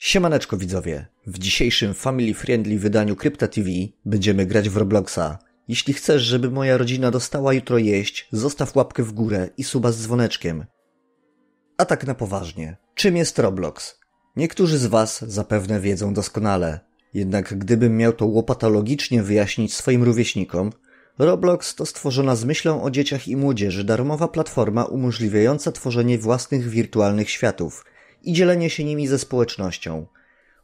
Siemaneczko widzowie, w dzisiejszym family friendly wydaniu Krypta TV będziemy grać w Robloxa. Jeśli chcesz, żeby moja rodzina dostała jutro jeść, zostaw łapkę w górę i suba z dzwoneczkiem. A tak na poważnie, czym jest Roblox? Niektórzy z Was zapewne wiedzą doskonale, jednak gdybym miał to łopatologicznie wyjaśnić swoim rówieśnikom, Roblox to stworzona z myślą o dzieciach i młodzieży darmowa platforma umożliwiająca tworzenie własnych wirtualnych światów – i dzielenie się nimi ze społecznością.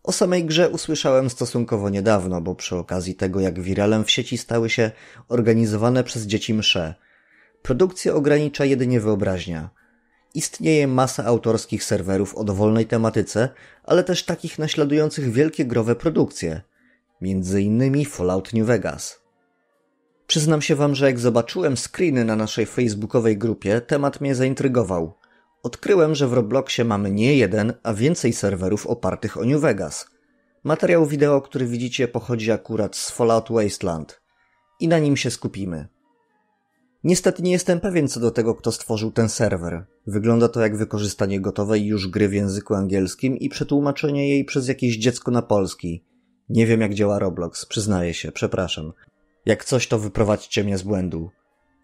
O samej grze usłyszałem stosunkowo niedawno, bo przy okazji tego, jak wiralem w sieci stały się organizowane przez dzieci msze. Produkcję ogranicza jedynie wyobraźnia. Istnieje masa autorskich serwerów o dowolnej tematyce, ale też takich naśladujących wielkie growe produkcje, między innymi Fallout New Vegas. Przyznam się wam, że jak zobaczyłem screeny na naszej facebookowej grupie, temat mnie zaintrygował – Odkryłem, że w Robloxie mamy nie jeden, a więcej serwerów opartych o New Vegas. Materiał wideo, który widzicie, pochodzi akurat z Fallout Wasteland. I na nim się skupimy. Niestety nie jestem pewien co do tego, kto stworzył ten serwer. Wygląda to jak wykorzystanie gotowej już gry w języku angielskim i przetłumaczenie jej przez jakieś dziecko na polski. Nie wiem jak działa Roblox, przyznaję się, przepraszam. Jak coś to wyprowadźcie mnie z błędu.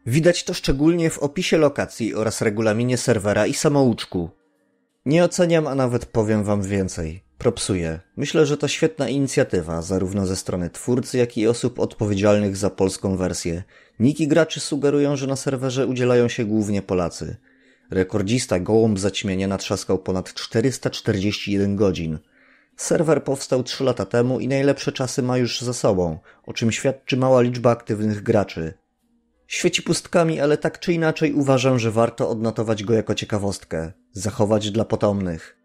Widać to szczególnie w opisie lokacji oraz regulaminie serwera i samouczku. Nie oceniam, a nawet powiem wam więcej. Propsuję. Myślę, że to świetna inicjatywa, zarówno ze strony twórcy, jak i osób odpowiedzialnych za polską wersję. Niki graczy sugerują, że na serwerze udzielają się głównie Polacy. Rekordzista gołąb zaćmienia natrzaskał ponad 441 godzin. Serwer powstał 3 lata temu i najlepsze czasy ma już za sobą, o czym świadczy mała liczba aktywnych graczy. Świeci pustkami, ale tak czy inaczej uważam, że warto odnotować go jako ciekawostkę, zachować dla potomnych.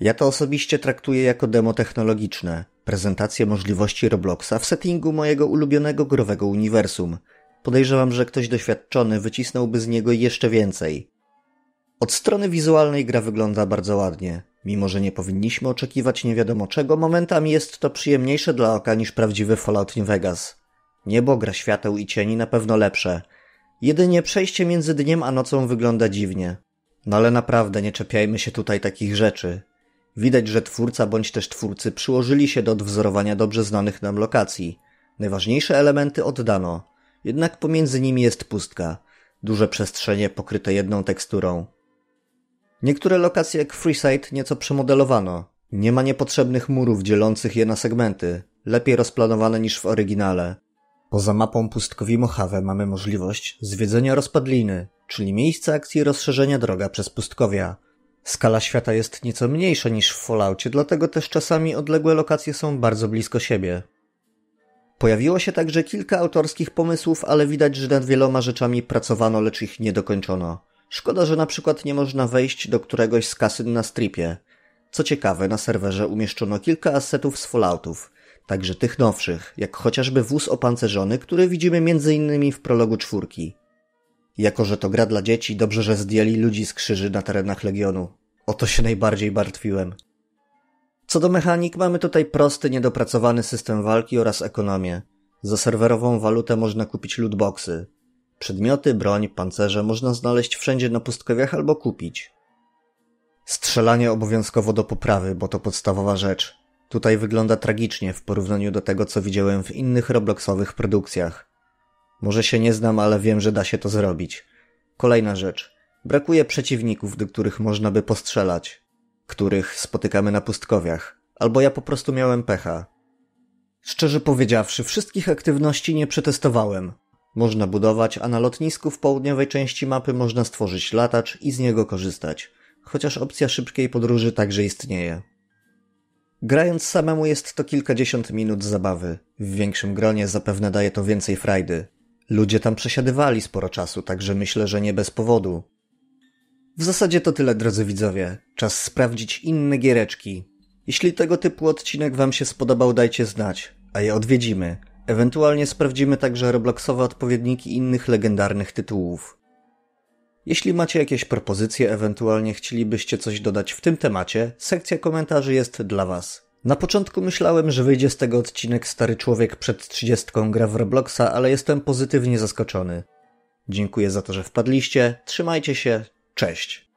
Ja to osobiście traktuję jako demo technologiczne, prezentację możliwości Robloxa w settingu mojego ulubionego growego uniwersum. Podejrzewam, że ktoś doświadczony wycisnąłby z niego jeszcze więcej. Od strony wizualnej gra wygląda bardzo ładnie. Mimo, że nie powinniśmy oczekiwać nie wiadomo czego, momentami jest to przyjemniejsze dla oka niż prawdziwy Fallout New Vegas. Niebo gra świateł i cieni na pewno lepsze. Jedynie przejście między dniem a nocą wygląda dziwnie. No ale naprawdę nie czepiajmy się tutaj takich rzeczy. Widać, że twórca bądź też twórcy przyłożyli się do odwzorowania dobrze znanych nam lokacji. Najważniejsze elementy oddano, jednak pomiędzy nimi jest pustka. Duże przestrzenie pokryte jedną teksturą. Niektóre lokacje jak Freeside nieco przemodelowano. Nie ma niepotrzebnych murów dzielących je na segmenty, lepiej rozplanowane niż w oryginale. Poza mapą pustkowi Mojave mamy możliwość zwiedzenia rozpadliny, czyli miejsca akcji rozszerzenia droga przez pustkowia. Skala świata jest nieco mniejsza niż w Falloutie, dlatego też czasami odległe lokacje są bardzo blisko siebie. Pojawiło się także kilka autorskich pomysłów, ale widać, że nad wieloma rzeczami pracowano, lecz ich nie dokończono. Szkoda, że na przykład nie można wejść do któregoś z kasyn na stripie. Co ciekawe, na serwerze umieszczono kilka asetów z Falloutów – także tych nowszych, jak chociażby wóz opancerzony, który widzimy m.in. w prologu czwórki. Jako, że to gra dla dzieci, dobrze, że zdjęli ludzi z krzyży na terenach Legionu. O to się najbardziej martwiłem. Co do mechanik, mamy tutaj prosty, niedopracowany system walki oraz ekonomię. Za serwerową walutę można kupić lootboxy. Przedmioty, broń, pancerze można znaleźć wszędzie na pustkowiach albo kupić. Strzelanie obowiązkowo do poprawy, bo to podstawowa rzecz. Tutaj wygląda tragicznie w porównaniu do tego, co widziałem w innych Robloxowych produkcjach. Może się nie znam, ale wiem, że da się to zrobić. Kolejna rzecz. Brakuje przeciwników, do których można by postrzelać, których spotykamy na pustkowiach, albo ja po prostu miałem pecha. Szczerze powiedziawszy, wszystkich aktywności nie przetestowałem. Można budować, a na lotnisku w południowej części mapy można stworzyć latacz i z niego korzystać, chociaż opcja szybkiej podróży także istnieje. Grając samemu jest to kilkadziesiąt minut zabawy. W większym gronie zapewne daje to więcej frajdy. Ludzie tam przesiadywali sporo czasu, także myślę, że nie bez powodu. W zasadzie to tyle, drodzy widzowie. Czas sprawdzić inne giereczki. Jeśli tego typu odcinek Wam się spodobał, dajcie znać, a je odwiedzimy. Ewentualnie sprawdzimy także robloxowe odpowiedniki innych legendarnych tytułów. Jeśli macie jakieś propozycje, ewentualnie chcielibyście coś dodać w tym temacie, sekcja komentarzy jest dla Was. Na początku myślałem, że wyjdzie z tego odcinek Stary Człowiek przed 30 gra w Robloxa, ale jestem pozytywnie zaskoczony. Dziękuję za to, że wpadliście, trzymajcie się, cześć!